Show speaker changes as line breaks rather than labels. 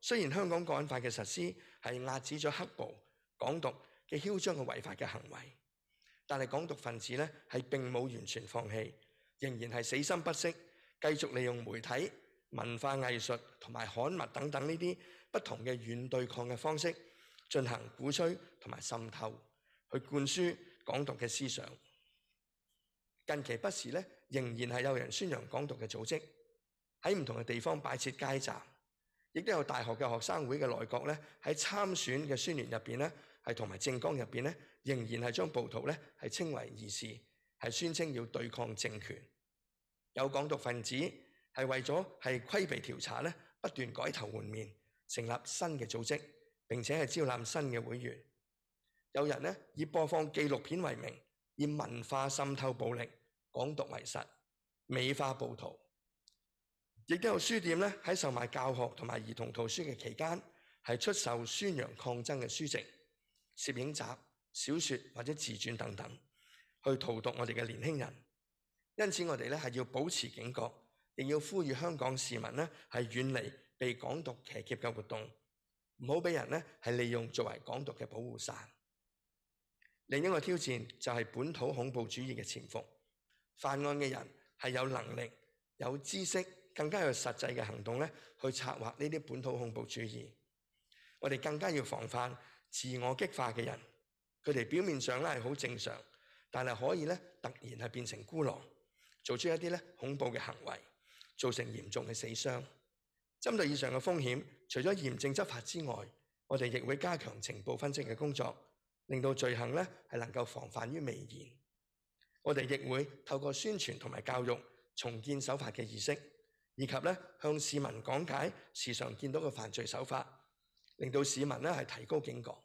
雖然香港《國安法》嘅實施係壓止咗黑暴、港獨嘅囂張嘅違法嘅行為，但係港獨分子咧係並冇完全放棄，仍然係死心不息，繼續利用媒體、文化藝術同埋刊物等等呢啲不同嘅軟對抗嘅方式進行鼓吹同埋滲透，去灌輸港獨嘅思想。近期不時咧仍然係有人宣揚港獨嘅組織，喺唔同嘅地方擺設街站。亦都有大學嘅學生會嘅內閣咧，喺參選嘅宣言入邊咧，係同埋政綱入邊咧，仍然係將暴徒咧係稱為異士，係宣稱要對抗政權。有港獨分子係為咗係規避調查咧，不斷改頭換面，成立新嘅組織，並且係招攬新嘅會員。有人咧以播放紀錄片為名，以文化滲透暴力、港獨為實，美化暴徒。亦都有書店咧喺售賣教學同埋兒童圖書嘅期間，係出售宣扬抗爭嘅書籍、攝影集、小說或者自傳等等，去荼毒我哋嘅年輕人。因此，我哋咧係要保持警覺，亦要呼籲香港市民咧係遠離被港獨騎劫嘅活動，唔好俾人咧係利用作為港獨嘅保護傘。另一個挑戰就係本土恐怖主義嘅潛伏，犯案嘅人係有能力、有知識。更加有實際嘅行動咧，去策劃呢啲本土恐怖主義。我哋更加要防範自我激化嘅人，佢哋表面上咧係好正常，但係可以咧突然係變成孤狼，做出一啲咧恐怖嘅行為，造成嚴重嘅死傷。針對以上嘅風險，除咗嚴正執法之外，我哋亦會加強情報分析嘅工作，令到罪行咧係能夠防範於未然。我哋亦會透過宣傳同埋教育，重建守法嘅意識。以及咧向市民讲解时常见到嘅犯罪手法，令到市民咧系提高警觉。